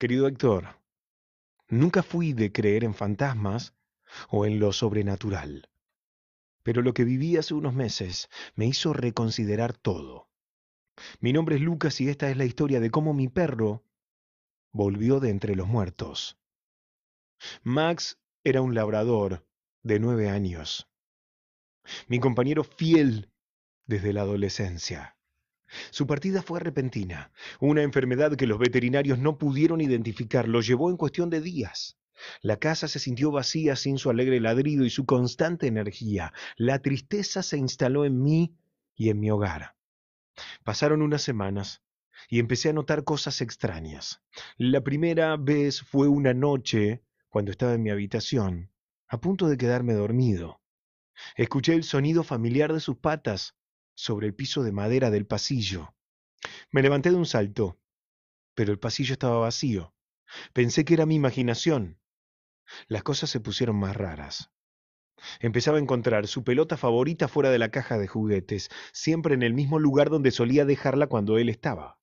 Querido Héctor, nunca fui de creer en fantasmas o en lo sobrenatural, pero lo que viví hace unos meses me hizo reconsiderar todo. Mi nombre es Lucas y esta es la historia de cómo mi perro volvió de entre los muertos. Max era un labrador de nueve años, mi compañero fiel desde la adolescencia. Su partida fue repentina. Una enfermedad que los veterinarios no pudieron identificar lo llevó en cuestión de días. La casa se sintió vacía sin su alegre ladrido y su constante energía. La tristeza se instaló en mí y en mi hogar. Pasaron unas semanas y empecé a notar cosas extrañas. La primera vez fue una noche, cuando estaba en mi habitación, a punto de quedarme dormido. Escuché el sonido familiar de sus patas sobre el piso de madera del pasillo. Me levanté de un salto, pero el pasillo estaba vacío. Pensé que era mi imaginación. Las cosas se pusieron más raras. Empezaba a encontrar su pelota favorita fuera de la caja de juguetes, siempre en el mismo lugar donde solía dejarla cuando él estaba.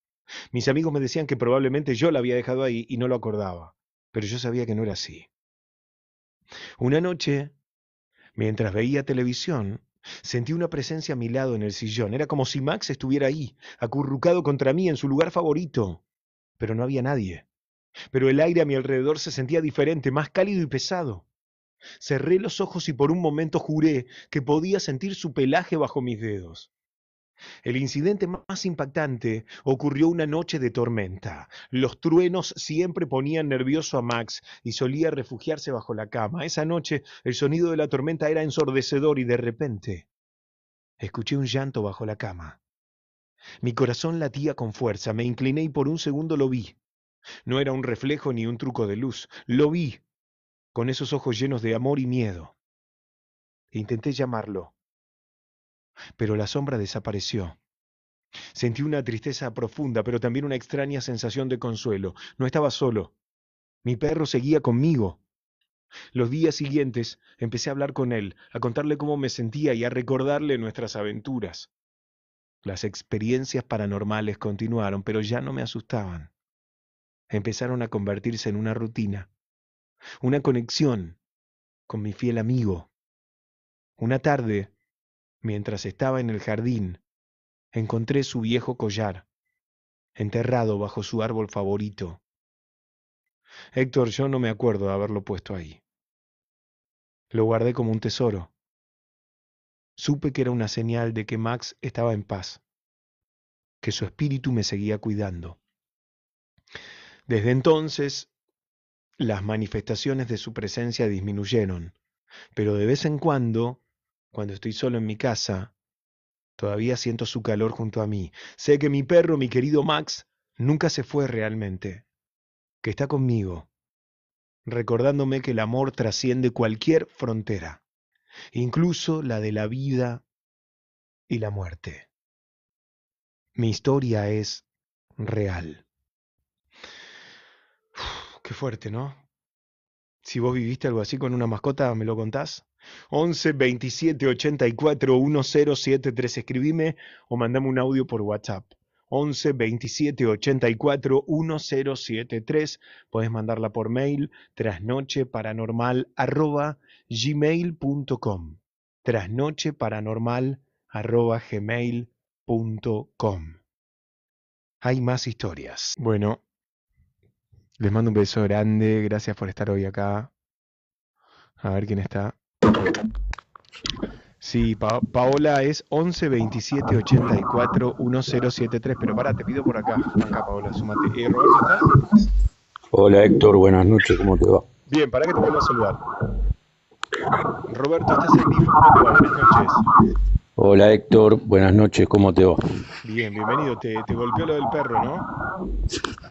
Mis amigos me decían que probablemente yo la había dejado ahí y no lo acordaba, pero yo sabía que no era así. Una noche, mientras veía televisión, Sentí una presencia a mi lado en el sillón. Era como si Max estuviera ahí, acurrucado contra mí en su lugar favorito. Pero no había nadie. Pero el aire a mi alrededor se sentía diferente, más cálido y pesado. Cerré los ojos y por un momento juré que podía sentir su pelaje bajo mis dedos. El incidente más impactante ocurrió una noche de tormenta. Los truenos siempre ponían nervioso a Max y solía refugiarse bajo la cama. Esa noche el sonido de la tormenta era ensordecedor y de repente escuché un llanto bajo la cama. Mi corazón latía con fuerza, me incliné y por un segundo lo vi. No era un reflejo ni un truco de luz, lo vi con esos ojos llenos de amor y miedo. Intenté llamarlo, pero la sombra desapareció. Sentí una tristeza profunda, pero también una extraña sensación de consuelo. No estaba solo. Mi perro seguía conmigo. Los días siguientes empecé a hablar con él, a contarle cómo me sentía y a recordarle nuestras aventuras. Las experiencias paranormales continuaron, pero ya no me asustaban. Empezaron a convertirse en una rutina, una conexión con mi fiel amigo. Una tarde mientras estaba en el jardín, encontré su viejo collar, enterrado bajo su árbol favorito. Héctor, yo no me acuerdo de haberlo puesto ahí. Lo guardé como un tesoro. Supe que era una señal de que Max estaba en paz, que su espíritu me seguía cuidando. Desde entonces, las manifestaciones de su presencia disminuyeron, pero de vez en cuando cuando estoy solo en mi casa, todavía siento su calor junto a mí. Sé que mi perro, mi querido Max, nunca se fue realmente, que está conmigo, recordándome que el amor trasciende cualquier frontera, incluso la de la vida y la muerte. Mi historia es real. qué fuerte, ¿no? Si vos viviste algo así con una mascota, ¿me lo contás? 11 27 84 1073. Escribime o mandame un audio por WhatsApp. 11 27 84 1073. puedes mandarla por mail trasnocheparanormal arroba gmail.com. Trasnocheparanormal arroba gmail.com. Hay más historias. Bueno, les mando un beso grande. Gracias por estar hoy acá. A ver quién está. Sí, Paola es 11 27 84 1073. Pero para te pido por acá. Acá, Paola, sumate. Eh, Roberto, Hola, Héctor, buenas noches, ¿cómo te va? Bien, para que te vuelva saludar. Roberto, estás en vivo, buenas noches. Hola, Héctor, buenas noches, ¿cómo te va? Bien, bienvenido. Te, te golpeó lo del perro, ¿no?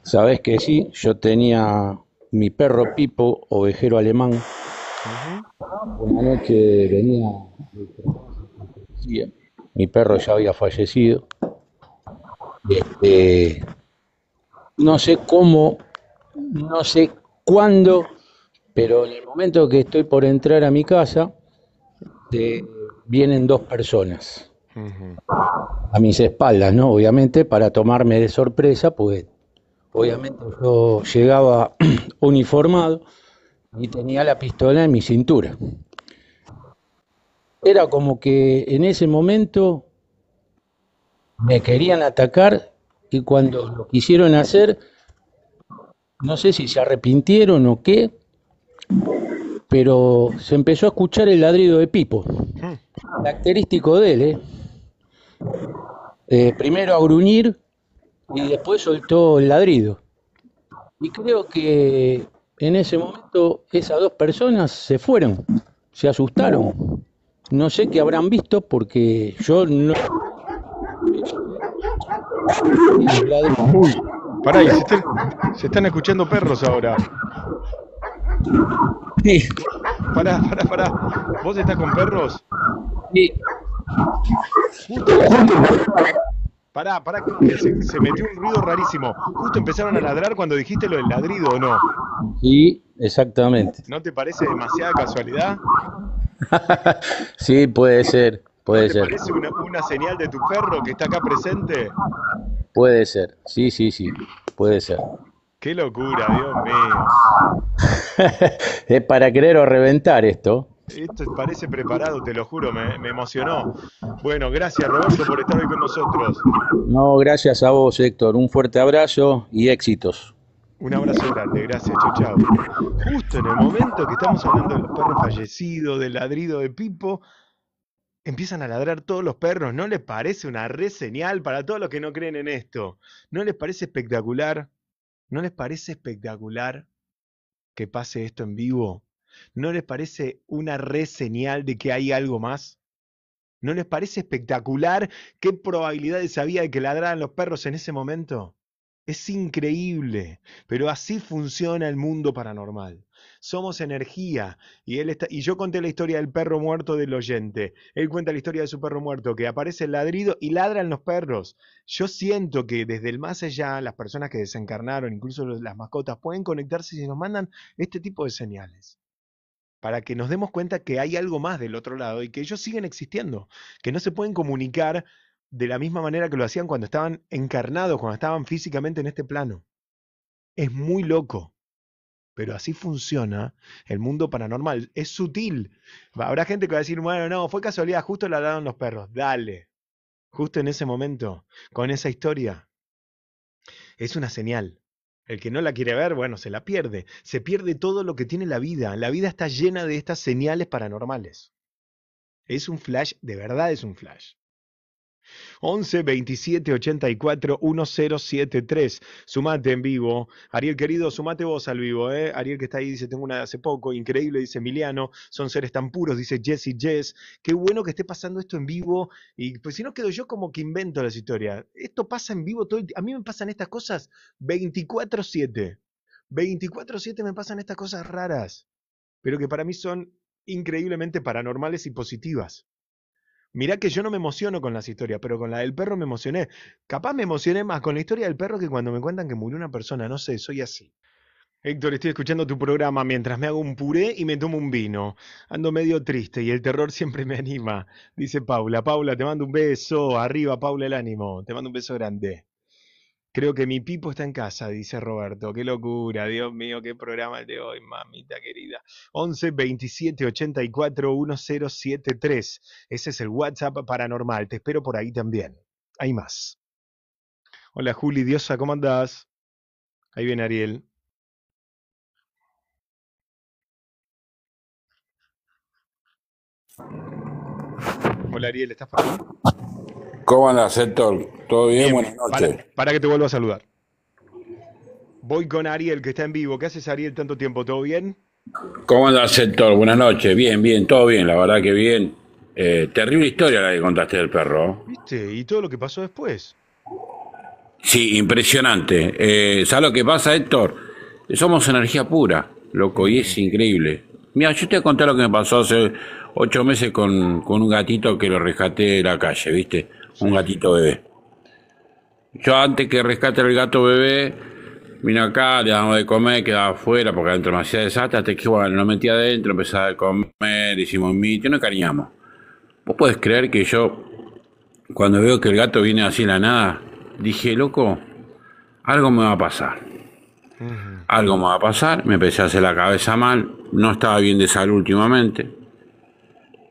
Sabes que sí, yo tenía mi perro Pipo, ovejero alemán una noche venía. Mi perro ya había fallecido. Este, no sé cómo, no sé cuándo, pero en el momento que estoy por entrar a mi casa, este, vienen dos personas. A mis espaldas, ¿no? Obviamente, para tomarme de sorpresa, pues obviamente yo llegaba uniformado y tenía la pistola en mi cintura. Era como que en ese momento me querían atacar y cuando lo quisieron hacer, no sé si se arrepintieron o qué, pero se empezó a escuchar el ladrido de Pipo, ah. característico de él. ¿eh? ¿eh? primero a gruñir y después soltó el ladrido. Y creo que en ese momento esas dos personas se fueron, se asustaron. No sé qué habrán visto porque yo no... Uy, pará, se están, escuchando perros ahora. Sí. Pará, pará, pará. ¿Vos estás con perros? Sí. Pará, pará, se, metió un ruido rarísimo. Justo empezaron a ladrar cuando dijiste lo del ladrido, ¿o no? Sí, exactamente. ¿No te parece demasiada casualidad? sí, puede ser, puede ¿No te parece una, una, señal de tu perro que está acá presente? Puede ser, sí, sí, sí, puede ser. Qué locura, Dios mío. es para querer o reventar esto. Esto parece preparado, te lo juro, me, emocionó. Bueno, gracias Roberto por estar hoy con nosotros. No, gracias a vos Héctor, un fuerte abrazo y éxitos. Un abrazo grande, gracias, chau Justo en el momento que estamos hablando de los perros fallecidos, del ladrido de Pipo, empiezan a ladrar todos los perros. ¿No les parece una re señal para todos los que no creen en esto? ¿No les parece espectacular? ¿No les parece espectacular que pase esto en vivo? ¿No les parece una señal de que hay algo más? ¿No les parece espectacular qué probabilidades había de que ladraran los perros en ese momento? Es increíble, pero así funciona el mundo paranormal. Somos energía y y yo conté la historia del perro muerto del oyente. Él cuenta la historia de su perro muerto que aparece el ladrido y ladran los perros. Yo siento que desde el más allá las personas que desencarnaron, incluso las mascotas pueden conectarse si nos mandan este tipo de señales para que nos demos cuenta que hay algo más del otro lado y que ellos siguen existiendo, que no se pueden comunicar de la misma manera que lo hacían cuando estaban encarnados, cuando estaban físicamente en este plano. Es muy loco, pero así funciona el mundo paranormal. Es sutil. Habrá gente que va a decir, bueno, no, fue casualidad, justo la daron los perros. Dale, justo en ese momento, con esa historia. Es una señal. El que no la quiere ver, bueno, se la pierde. Se pierde todo lo que tiene la vida. La vida está llena de estas señales paranormales. Es un flash, de verdad es un flash. 11 27 84 1073. Sumate en vivo. Ariel querido, sumate vos al vivo, ¿eh? Ariel que está ahí dice: Tengo una de hace poco, increíble, dice Emiliano. Son seres tan puros, dice Jesse Jess. Qué bueno que esté pasando esto en vivo. Y pues si no quedo yo como que invento las historias. Esto pasa en vivo todo el A mí me pasan estas cosas 24-7. 24-7 me pasan estas cosas raras, pero que para mí son increíblemente paranormales y positivas. Mirá que yo no me emociono con las historias, pero con la del perro me emocioné. Capaz me emocioné más con la historia del perro que cuando me cuentan que murió una persona. No sé, soy así. Héctor, estoy escuchando tu programa mientras me hago un puré y me tomo un vino. Ando medio triste y el terror siempre me anima. Dice Paula. Paula, te mando un beso. Arriba, Paula, el ánimo. Te mando un beso grande. Creo que mi pipo está en casa, dice Roberto. Qué locura, Dios mío, qué programa el de hoy, mamita querida. 11 27 84 1073. Ese es el WhatsApp paranormal. Te espero por ahí también. Hay más. Hola Juli, Diosa, ¿cómo andás? Ahí viene Ariel. Hola Ariel, ¿estás por ¿Cómo andas, Héctor? ¿Todo bien? Buenas noches. Para, que te vuelva a saludar. Voy con Ariel, que está en vivo. ¿Qué haces, Ariel, tanto tiempo? ¿Todo bien? ¿Cómo andas, Héctor? Buenas noches. Bien, bien, todo bien, la verdad que bien. Eh, terrible historia la que contaste del perro. ¿Viste? ¿Y todo lo que pasó después? Sí, impresionante. Eh, ¿Sabes lo que pasa, Héctor? Somos energía pura, loco, y es increíble. Mira, yo te conté lo que me pasó hace ocho meses con, con un gatito que lo rescaté de la calle, ¿viste? un gatito bebé. Yo antes que rescate el gato bebé, vino acá, le damos de comer, quedaba afuera porque adentro me hacía desastre, hasta que bueno, lo metí adentro, empezaba a comer, hicimos mito, no cariñamos. Vos podés creer que yo, cuando veo que el gato viene así en la nada, dije, loco, algo me va a pasar. Algo me va a pasar, me empecé a hacer la cabeza mal, no estaba bien de salud últimamente,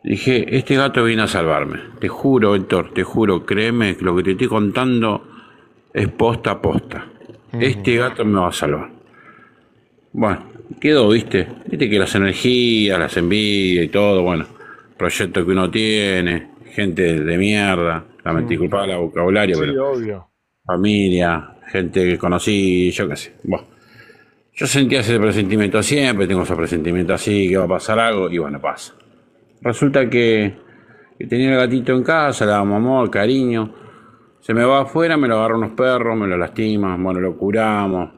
Dije, este gato viene a salvarme. Te juro, Héctor, te juro, créeme, que lo que te estoy contando es posta a posta. Este gato me va a salvar. Bueno, quedó, viste. Viste que las energías, las envidias y todo, bueno, proyectos que uno tiene, gente de mierda, la culpada la vocabulario, sí, pero. Obvio. Familia, gente que conocí, yo qué sé. Bueno, yo sentía ese presentimiento siempre, tengo ese presentimiento así, que va a pasar algo, y bueno, pasa. Resulta que, tenía el gatito en casa, le damos amor, cariño. Se me va afuera, me lo agarran unos perros, me lo lastiman, bueno, lo curamos.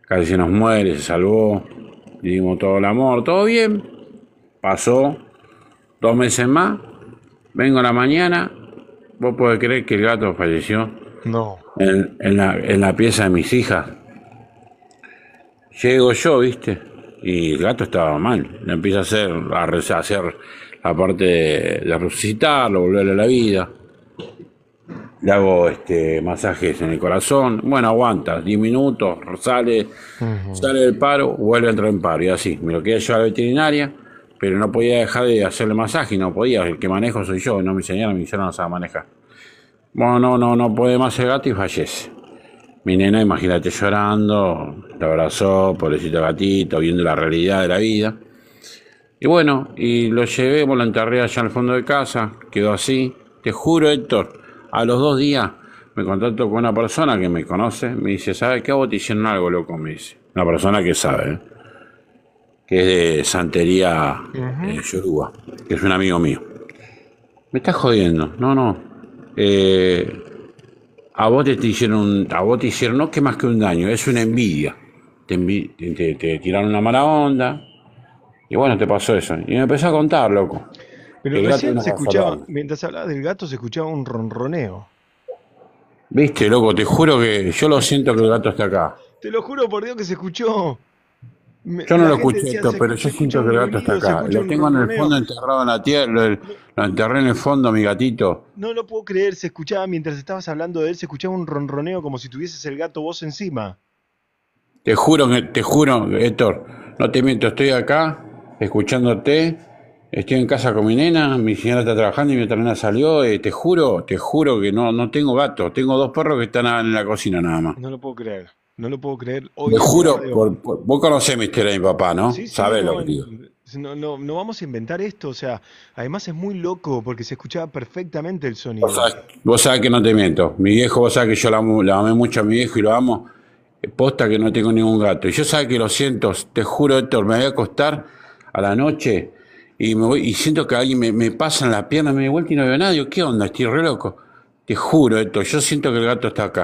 Casi se nos muere, se salvó. Le dimos todo el amor, todo bien. Pasó dos meses más. Vengo a la mañana. Vos podés creer que el gato falleció. No. en la pieza de mis hijas. Llego yo, viste y el gato estaba mal. Le empieza a hacer, a hacer la parte de, resucitarlo, volverle a la vida. Le hago este, masajes en el corazón. Bueno, aguanta, 10 minutos, sale, sale del paro, vuelve a entrar en paro. Y así, me lo quedé yo a la veterinaria, pero no podía dejar de hacerle masaje, no podía. El que manejo soy yo, no me enseñaron, me hicieron no manejar. Bueno, no, no, no puede más el gato y fallece. Mi nena, imagínate llorando, la abrazó, pobrecito gatito, viendo la realidad de la vida. Y bueno, y lo llevé, lo enterré allá en el fondo de casa, quedó así. Te juro, Héctor, a los dos días me contacto con una persona que me conoce, me dice, ¿sabes qué hago? Te hicieron algo, loco, me dice. Una persona que sabe, ¿eh? que es de Santería en eh, Yoruba, que es un amigo mío. Me estás jodiendo, no, no. Eh, a vos te, hicieron, a hicieron no que más que un daño, es una envidia. Te, tiraron una mala onda. Y bueno, te pasó eso. Y me empezó a contar, loco. Pero recién se escuchaba, mientras hablaba del gato, se escuchaba un ronroneo. Viste, loco, te juro que yo lo siento que el gato está acá. Te lo juro por Dios que se escuchó yo no lo escuché pero yo siento que el gato está acá. Lo tengo en el fondo enterrado en la tierra, lo, enterré en el fondo, mi gatito. No lo puedo creer, se escuchaba, mientras estabas hablando de él, se escuchaba un ronroneo como si tuvieses el gato vos encima. Te juro, te juro, Héctor, no te miento, estoy acá, escuchándote, estoy en casa con mi nena, mi señora está trabajando y mi otra nena salió, eh, te juro, te juro que no, no tengo gato, tengo dos perros que están en la cocina nada más. No lo puedo creer. No lo puedo creer. Te juro, por, vos conocés mi historia de mi papá, ¿no? Sí, lo que No, vamos a inventar esto, o sea, además es muy loco porque se escuchaba perfectamente el sonido. Vos sabés, que no te miento. Mi viejo, vos sabés que yo la, amé mucho a mi viejo y lo amo. Eh, posta que no tengo ningún gato. Y yo sabés que lo siento, te juro, Héctor, me voy a acostar a la noche y me y siento que alguien me, me pasa en la pierna, me vuelto vuelta y no veo a nadie, ¿qué onda? Estoy re loco. Te juro, Héctor, yo siento que el gato está acá.